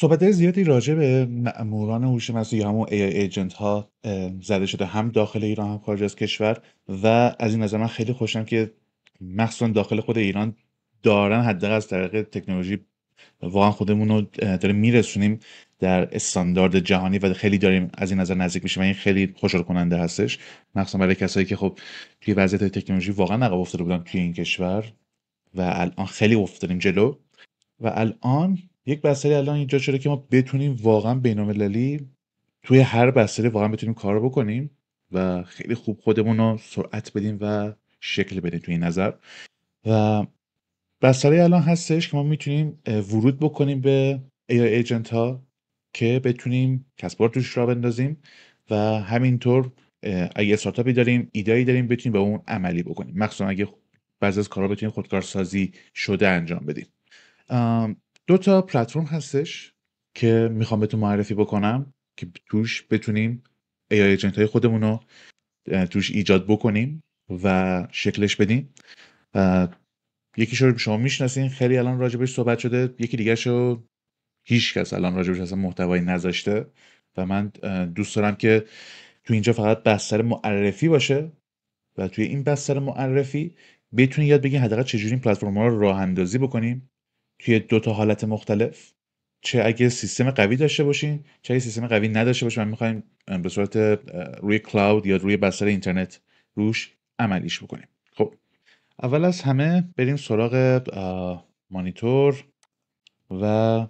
صحبت زیادی راجع به ماموران هوش مصنوعی همون ای ایجنت ها زده شده هم داخل ایران هم خارج از کشور و از این نظر من خیلی خوشم که مخصوصا داخل خود ایران دارن حداقل از طریق تکنولوژی واقعا خودمون رو داریم میرسونیم در استاندارد جهانی و خیلی داریم از این نظر نزدیک میشیم و این خیلی خوشحال کننده هستش مخصوصا برای کسایی که خب توی وضعیت تکنولوژی واقعا عقب افتاده بودن توی این کشور و الان خیلی افتادیم جلو و الان یک بستری الان اینجا شده که ما بتونیم واقعا بینالمللی توی هر بستری واقعا بتونیم کار بکنیم و خیلی خوب خودمون رو سرعت بدیم و شکل بدیم توی این نظر و بستری الان هستش که ما میتونیم ورود بکنیم به ای ایجنت ها که بتونیم کسبار توش را بندازیم و همینطور اگه استارتاپی داریم ایدایی داریم بتونیم به اون عملی بکنیم مخصوصا اگه بعضی از کارها بتونیم خودکارسازی شده انجام بدیم دو تا پلتفرم هستش که میخوام بهتون معرفی بکنم که توش بتونیم ای ایجنت های خودمون رو توش ایجاد بکنیم و شکلش بدیم یکیش رو شما میشناسین خیلی الان راجبش صحبت شده یکی دیگه رو هیچ کس الان راجبش اصلا محتوایی نذاشته و من دوست دارم که تو اینجا فقط بستر معرفی باشه و توی این بستر معرفی بتونی یاد بگیرین حداقل چجوری این پلتفرم رو راه اندازی بکنیم توی دو تا حالت مختلف چه اگه سیستم قوی داشته باشین چه اگه سیستم قوی نداشته باشین من میخوایم به صورت روی کلاود یا روی بستر اینترنت روش عملیش بکنیم خب اول از همه بریم سراغ مانیتور و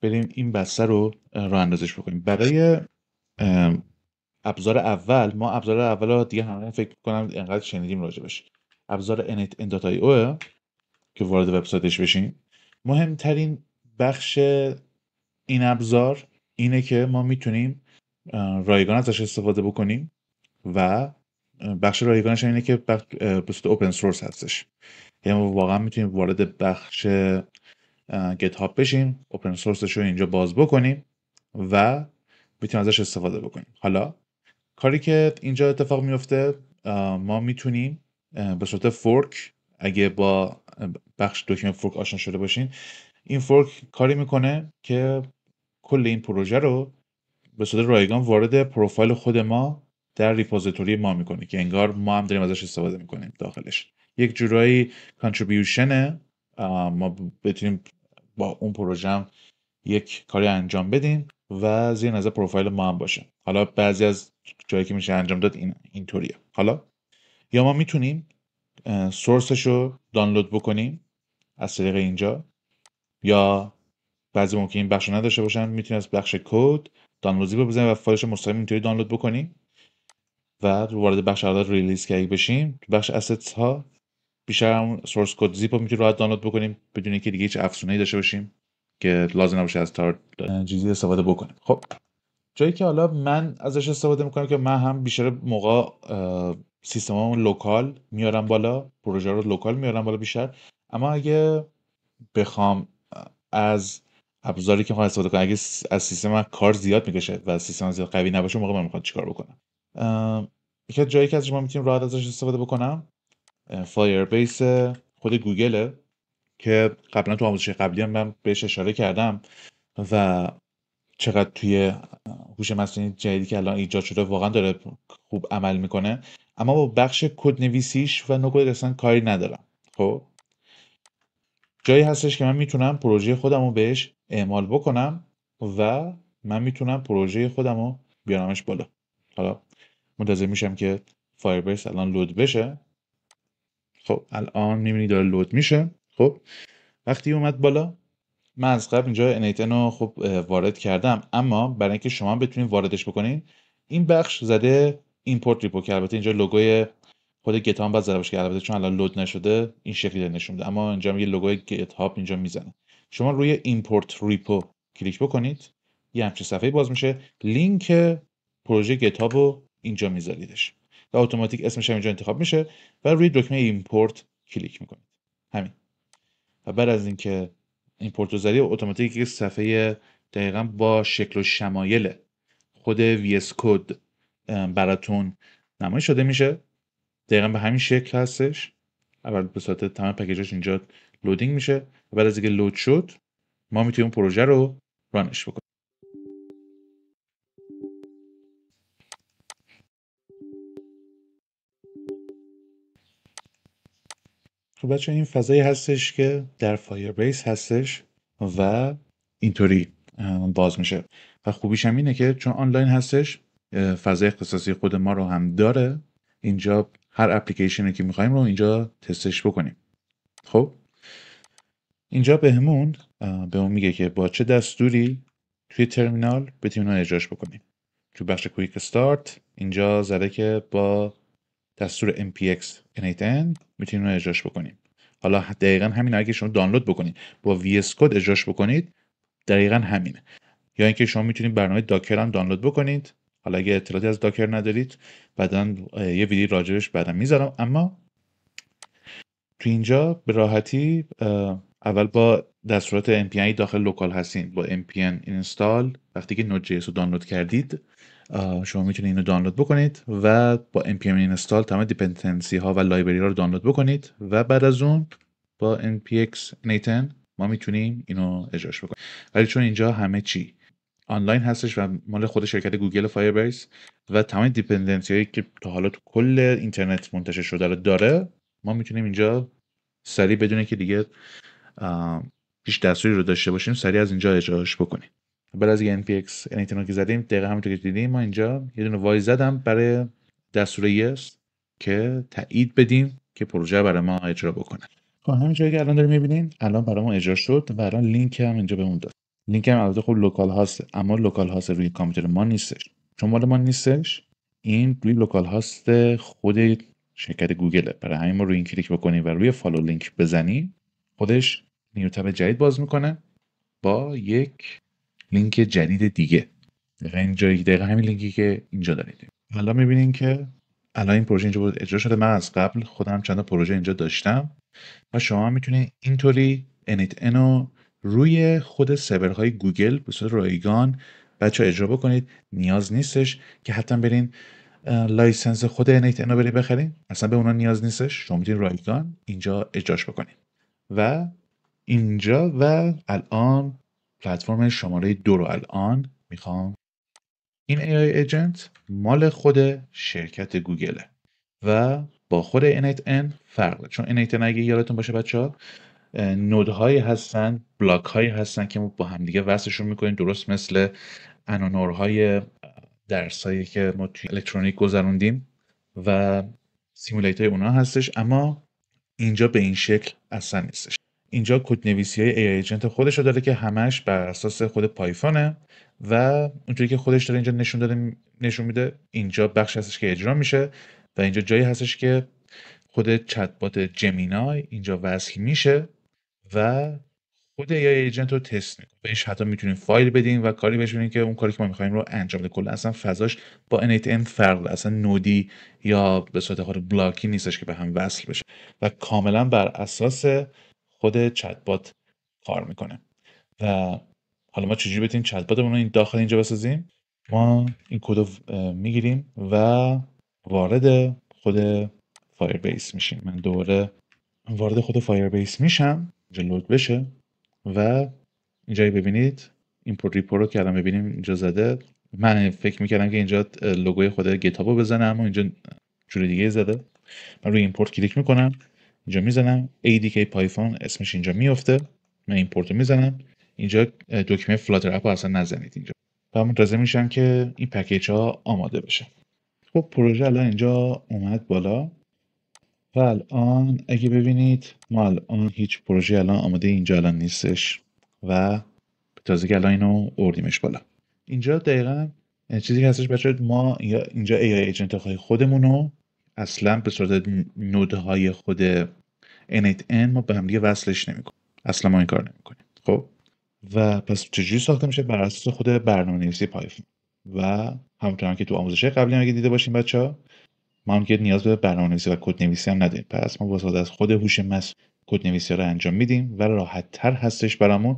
بریم این بستر رو راه اندازش بکنیم برای ابزار اول ما ابزار اول رو دیگه همه فکر کنم انقدر شنیدیم راجبش ابزار اوه که وارد وبسایتش بشیم مهمترین بخش این ابزار اینه که ما میتونیم رایگان ازش استفاده بکنیم و بخش رایگانش اینه که به صورت اوپن سورس هستش یعنی واقعا میتونیم وارد بخش گیت هاب بشیم اوپن سورسش رو اینجا باز بکنیم و میتونیم ازش استفاده بکنیم حالا کاری که اینجا اتفاق میفته ما میتونیم به صورت فورک اگه با بخش دکمه فورک آشنا شده باشین این فورک کاری میکنه که کل این پروژه رو به صورت رایگان وارد پروفایل خود ما در ریپوزیتوری ما میکنه که انگار ما هم داریم ازش استفاده میکنیم داخلش یک جورایی کانتریبیوشنه ما بتونیم با اون پروژه هم یک کاری انجام بدیم و زیر نظر پروفایل ما هم باشه حالا بعضی از جایی که میشه انجام داد این اینطوریه حالا یا ما میتونیم سورسش رو دانلود بکنیم از طریق اینجا یا بعضی ممکن این بخش نداشته باشن میتونید از بخش کد دانلودی بزنید و فایلش مستقیم اینطوری دانلود بکنیم و وارد بخش اعداد ریلیز که بشیم تو بخش اسیتس ها بیشتر هم سورس کد زیپ رو میتونیم راحت دانلود بکنیم بدون اینکه دیگه هیچ افسونه ای داشته باشیم که لازم نباشه از تار چیزی استفاده بکنیم خب جایی که حالا من ازش استفاده میکنم که من هم بیشتر موقع سیستم لوکال میارم بالا پروژه رو لوکال میارم بالا بیشتر اما اگه بخوام از ابزاری که میخوام استفاده کنم اگه از سیستم کار زیاد میکشه و سیستم زیاد قوی نباشه موقع من میخوام چیکار بکنم یک جایی که از شما میتونیم راحت ازش استفاده بکنم فایر بیس خود گوگله که قبلا تو آموزش قبلی هم من بهش اشاره کردم و چقدر توی هوش مصنوعی جدیدی که الان ایجاد شده واقعا داره خوب عمل میکنه اما با بخش کد نویسیش و نوع اصلا کاری ندارم خب جایی هستش که من میتونم پروژه خودم رو بهش اعمال بکنم و من میتونم پروژه خودم رو بیارمش بالا حالا منتظر میشم که فایربیس الان لود بشه خب الان میبینی داره لود میشه خب وقتی اومد بالا من از قبل اینجا انیتن رو خب وارد کردم اما برای اینکه شما بتونید واردش بکنین این بخش زده ایمپورت ریپو که البته اینجا لوگوی خود گت هم باز که البته چون الان لود نشده این شکلی نشون میده اما اینجا یه لوگوی گت هاب اینجا میزنه شما روی ایمپورت ریپو کلیک بکنید یه همچین صفحه باز میشه لینک پروژه گت هاب رو اینجا میذاریدش و اتوماتیک اسمش هم اینجا انتخاب میشه و روی دکمه ایمپورت کلیک میکنید همین و بعد از اینکه ایمپورت رو زدی اتوماتیک یک صفحه دقیقا با شکل و شمایل خود VS براتون نمایش شده میشه دقیقا به همین شکل هستش اول به صورت تمام پکیجاش اینجا لودینگ میشه و بعد از اینکه لود شد ما میتونیم پروژه رو رانش بکنیم خب بچه این فضایی هستش که در بیس هستش و اینطوری باز میشه و خوبیش هم اینه که چون آنلاین هستش فضای اختصاصی خود ما رو هم داره اینجا هر اپلیکیشنی که میخوایم رو اینجا تستش بکنیم خب اینجا بهمون به, اون میگه که با چه دستوری توی ترمینال بتونیم اون اجراش بکنیم تو بخش کویک استارت اینجا زده که با دستور mpx n 8 میتونیم اون اجراش بکنیم حالا دقیقا همین اگه شما دانلود بکنید با vs code اجراش بکنید دقیقا همینه یا اینکه شما میتونید برنامه داکر هم دانلود بکنید حالا اگه اطلاعاتی از داکر ندارید بعدا یه ویدیو راجبش بعدا میذارم اما تو اینجا به راحتی اول با دستورات MPN داخل لوکال هستین با MPN اینستال وقتی که نود رو دانلود کردید شما میتونید اینو دانلود بکنید و با NPM اینستال تمام دیپندنسی ها و لایبرری ها رو دانلود بکنید و بعد از اون با NPX Nathan ما میتونیم اینو اجراش بکنیم ولی چون اینجا همه چی آنلاین هستش و مال خود شرکت گوگل فایربیس و تمام دیپندنسی هایی که تا حالا تو کل اینترنت منتشر شده رو داره ما میتونیم اینجا سریع بدونه که دیگه هیچ دستوری رو داشته باشیم سریع از اینجا اجراش بکنیم بعد از این npx انیتینو که زدیم دقیقا همینطور که دیدیم ما اینجا یه دونه وای زدم برای دستور است که تایید بدیم که پروژه برای ما اجرا بکنه خب همین جایی که الان داریم میبینین الان برای ما اجرا شد و الان لینک هم اینجا بهمون داد لینک هم البته خب لوکال هاست اما لوکال هاست روی کامپیوتر ما نیستش چون مال ما نیستش این روی لوکال هاست خود شرکت گوگله برای همین ما روی این کلیک بکنیم و روی فالو لینک بزنی خودش نیو تب جدید باز میکنه با یک لینک جدید دیگه دقیقا اینجا دقیقا همین لینکی که اینجا دارید حالا میبینین که الان این پروژه اینجا بود اجرا شده من از قبل خودم چند پروژه اینجا داشتم و شما میتونید اینطوری انیت انو روی خود سرورهای گوگل به صورت رایگان بچه اجرا بکنید نیاز نیستش که حتما برین لایسنس خود انیت رو برید بخرین اصلا به اونا نیاز نیستش شما میتونید رایگان اینجا اجراش بکنید و اینجا و الان پلتفرم شماره دو رو الان میخوام این AI ایجنت مال خود شرکت گوگله و با خود n 8 فرق چون n 8 اگه یادتون باشه بچه ها نودهایی هستن بلاک هایی هستن که ما با همدیگه وصلشون میکنیم درست مثل انانورهای درسایی که ما توی الکترونیک گذروندیم و سیمولیت های اونا هستش اما اینجا به این شکل اصلا نیستش اینجا نویسی های ای ایجنت خودش رو داره که همش بر اساس خود پایفانه و اونجوری که خودش داره اینجا نشون داده نشون میده اینجا بخش هستش که اجرا میشه و اینجا جایی هستش که خود چتبات جمینای اینجا وصل میشه و خود یا ایجنت رو تست میکنه بهش حتی میتونیم فایل بدیم و کاری بهش که اون کاری که ما میخوایم رو انجام بده کلا اصلا فضاش با NATM فرق داره اصلا نودی یا به صورت خود بلاکی نیستش که به هم وصل بشه و کاملا بر اساس خود چتبات کار میکنه و حالا ما چجوری بتونیم چتباتمون رو این داخل اینجا بسازیم ما این کد رو میگیریم و وارد خود فایر بیس میشیم من دوره وارد خود فایر بیس میشم جنود بشه و اینجایی ببینید این ریپو رو که الان ببینیم اینجا زده من فکر میکردم که اینجا لوگوی خود رو بزنم اما اینجا جور دیگه زده من روی ایمپورت کلیک میکنم اینجا میزنم ADK پایفون اسمش اینجا میفته من ایمپورت رو میزنم اینجا دکمه فلاتر اپ اصلا نزنید اینجا و رازه میشم که این پکیج ها آماده بشه خب پروژه الان اینجا اومد بالا و الان اگه ببینید ما الان هیچ پروژه الان آماده اینجا الان نیستش و تازه که الان اینو اردیمش بالا اینجا دقیقا یعنی چیزی که هستش بچه ما اینجا آی ایجنت های خودمون رو اصلا به صورت نودهای خود n 8 ما به هم دیگه وصلش نمیکنیم اصلا ما این کار نمیکنیم خب و پس چجوری ساخته میشه بر اساس خود برنامه نویسی پایفون و همونطور که تو آموزش قبلی هم دیده باشیم بچه ها ما هم که نیاز به برنامه‌نویسی و کدنویسی هم نداریم پس ما با از خود هوش مصنوعی کدنویسی رو انجام میدیم و راحت تر هستش برامون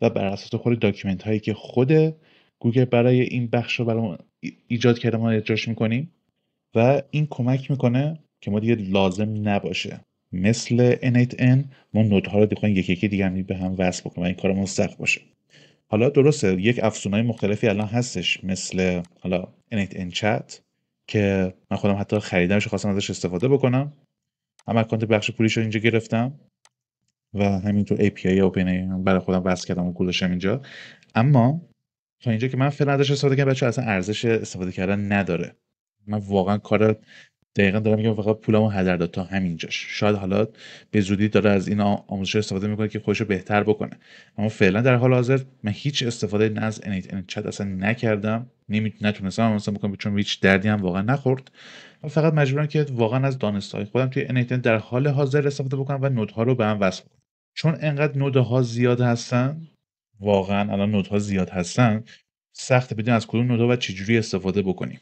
و بر اساس خود داکیومنت هایی که خود گوگل برای این بخش رو برامون ایجاد کرده ما اجراش میکنیم و این کمک میکنه که ما دیگه لازم نباشه مثل N8N ما ها رو دیگه یکی یکی دیگه هم به هم وصل بکنیم و این کارمون سخت باشه حالا درسته یک افسونای مختلفی الان هستش مثل حالا n 8 که من خودم حتی خریدمش خواستم ازش استفاده بکنم اما اکانت بخش پولیش رو اینجا گرفتم و همینطور API اوپن برای خودم وصل کردم و گذاشتم اینجا اما تا اینجا که من فعلا ازش استفاده کردم بچه اصلا ارزش استفاده کردن نداره من واقعا کار دقیقا دارم میگم فقط پولمو هدر داد تا همینجاش شاید حالا به زودی داره از این آموزش استفاده میکنه که خودش بهتر بکنه اما فعلا در حال حاضر من هیچ استفاده از انیت چت اصلا نکردم نمی... نتونستم مثلا بکنم چون هیچ دردی هم واقعا نخورد و فقط مجبورم که واقعا از دانستهای خودم توی انیت در حال حاضر استفاده بکنم و نودها رو به هم وصل کنم چون انقدر نودها زیاد هستن واقعا الان نودها زیاد هستن سخت بدون از کدوم نودها و چجوری استفاده بکنیم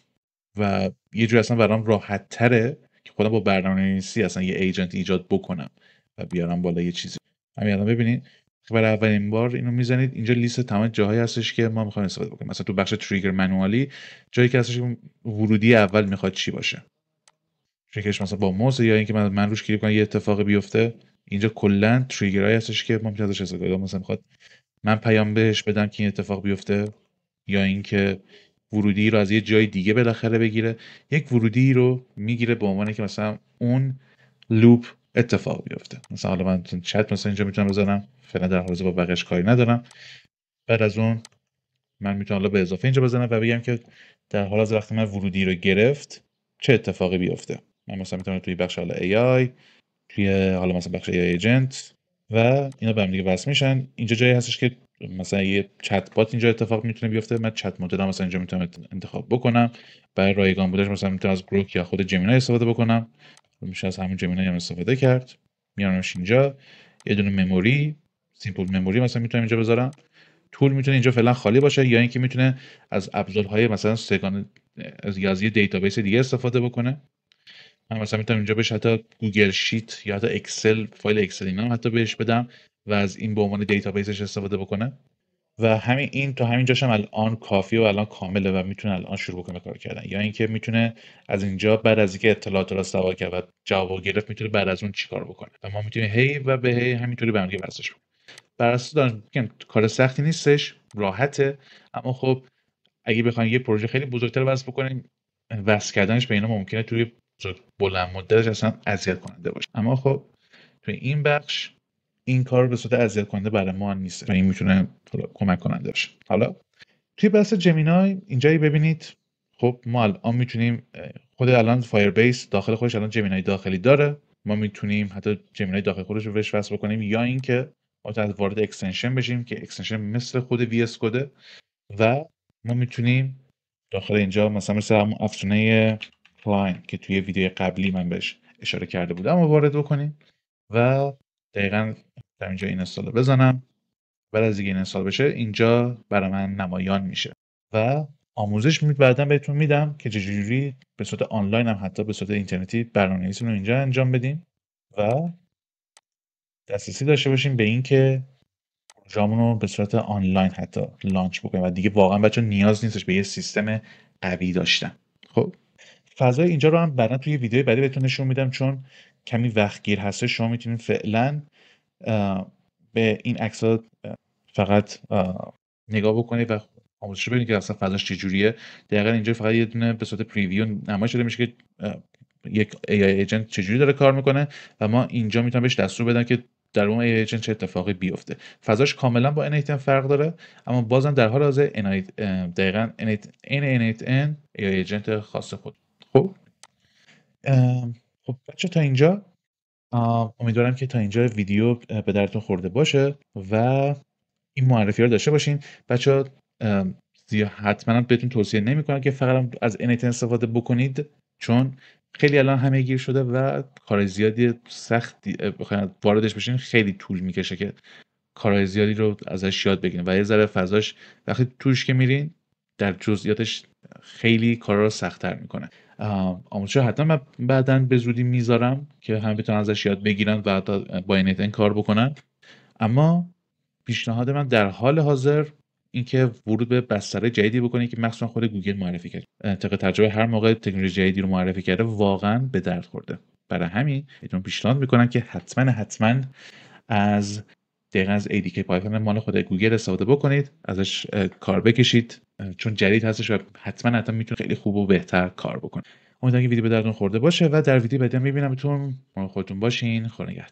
و یه جوری اصلا برام راحت تره که خودم با برنامه نویسی اصلا یه ایجنت ایجاد بکنم و بیارم بالا یه چیزی همین الان ببینید برای اولین بار اینو میزنید اینجا لیست تمام جاهایی هستش که ما میخوایم استفاده بکنیم مثلا تو بخش تریگر منوالی جایی که هستش ورودی اول میخواد چی باشه تریگرش مثلا با موس یا اینکه من, من روش کلیک کنم یه اتفاق بیفته اینجا کلا تریگرایی هستش که ما ازش استفاده کنیم مثلا میخواد من پیام بهش بدم که این اتفاق بیفته یا اینکه ورودی رو از یه جای دیگه بالاخره بگیره یک ورودی رو میگیره به عنوان که مثلا اون لوپ اتفاق بیفته مثلا حالا من چت مثلا اینجا میتونم بزنم فعلا در حال با بقیش کاری ندارم بعد از اون من میتونم حالا به اضافه اینجا بزنم و بگم که در حال از وقتی من ورودی رو گرفت چه اتفاقی بیفته من مثلا میتونم توی بخش حالا AI توی حالا مثلا بخش AI و اینا به هم دیگه وصل میشن اینجا جایی هستش که مثلا یه چت بات اینجا اتفاق میتونه بیفته من چت مدل مثلا اینجا میتونم انتخاب بکنم برای رایگان بودش مثلا میتونم از گروک یا خود جمینای استفاده بکنم میشه از همون جمینای هم استفاده کرد میارمش اینجا یه دونه مموری سیمپل مموری مثلا میتونم اینجا بذارم تول میتونه اینجا فعلا خالی باشه یا اینکه میتونه از ابزارهای مثلا سگان از یازی دیتابیس دیگه استفاده بکنه من مثلا میتونم اینجا بهش حتی گوگل شیت یا حتی اکسل فایل اکسل اینا حتی بهش بدم و از این به عنوان دیتابیسش استفاده بکنه و همین این تا همین جاشم الان کافی و الان کامله و میتونه الان شروع بکنه کار کردن یا اینکه میتونه از اینجا بعد از اینکه اطلاعات را سوا کرد و جواب گرفت میتونه بعد از اون چیکار بکنه و ما میتونیم هی و به هی همینطوری به واسش بسش کنیم بر اساس کار سختی نیستش راحته اما خب اگه بخوایم یه پروژه خیلی بزرگتر واسه بکنیم وصل کردنش به اینا ممکنه توی بلند مدتش اصلا اذیت کننده باشه اما خب توی این بخش این کار به صورت اذیت کننده برای ما نیست و این میتونه کمک کننده باشه حالا توی بحث جمینای اینجایی ببینید خب ما الان میتونیم خود الان فایر بیس داخل خودش الان جمینای داخلی داره ما میتونیم حتی جمینای داخل خودش رو بهش وصل بکنیم یا اینکه از وارد اکستنشن بشیم که اکستنشن مثل خود وی اس کده و ما میتونیم داخل اینجا مثلا مثل همون افزونه کلاین که توی ویدیو قبلی من بهش اشاره کرده بودم وارد بکنیم و دقیقا در اینجا این استال بزنم بعد از دیگه این استال بشه اینجا برای من نمایان میشه و آموزش می بعدا بهتون میدم که چجوری به صورت آنلاین هم حتی به صورت اینترنتی برنامه‌نویسی رو اینجا انجام بدیم و دسترسی داشته باشیم به اینکه پروژه‌مون رو به صورت آنلاین حتی لانچ بکنیم و دیگه واقعا بچه نیاز نیستش به یه سیستم قوی داشتن خب فضای اینجا رو هم بعدا توی ویدیو بعدی بهتون نشون میدم چون کمی وقتگیر هسته شما میتونید فعلا به این عکس فقط نگاه بکنید و آموزش ببینید که اصلا فضاش چجوریه دقیقا اینجا فقط یه دونه به صورت پریویو نمایش داده میشه که یک AI ایجنت چجوری داره کار میکنه و ما اینجا میتونم بهش دستور بدم که در اون AI ایجنت چه اتفاقی بیفته فضاش کاملا با n فرق داره اما بازم در حال حاضر دقیقا n AI ایجنت خاص خود خب خب بچه تا اینجا امیدوارم که تا اینجا ویدیو به درتون خورده باشه و این معرفی رو داشته باشین بچه ها حتما بهتون توصیه نمیکنم که فقط از انیت استفاده بکنید چون خیلی الان همه گیر شده و کار زیادی سختی واردش بشین خیلی طول میکشه که کارهای زیادی رو ازش یاد بگیرین و یه ذره فضاش وقتی توش که میرین در جزئیاتش خیلی کارا رو سختتر میکنه آموزشا حتما من بعدا به زودی میذارم که هم بتونن ازش یاد بگیرن و حتی با این کار بکنن اما پیشنهاد من در حال حاضر اینکه ورود به بستر جدیدی بکنه که مخصوصا خود گوگل معرفی کرد طبق تجربه هر موقع تکنولوژی جدیدی رو معرفی کرده واقعا به درد خورده برای همین بهتون پیشنهاد میکنم که حتما حتما از دقیقا از ADK پایتون مال خود گوگل استفاده بکنید ازش کار بکشید چون جدید هستش و حتما حتما میتونه خیلی خوب و بهتر کار بکنه امیدوارم که ویدیو به دردتون خورده باشه و در ویدیو بعدی میبینمتون مال خودتون باشین خدا